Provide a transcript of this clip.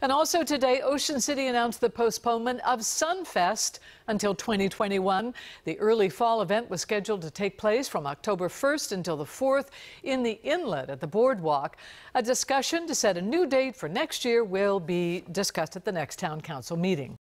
And also today, Ocean City announced the postponement of Sunfest until 2021. The early fall event was scheduled to take place from October 1st until the 4th in the inlet at the boardwalk. A discussion to set a new date for next year will be discussed at the next town council meeting.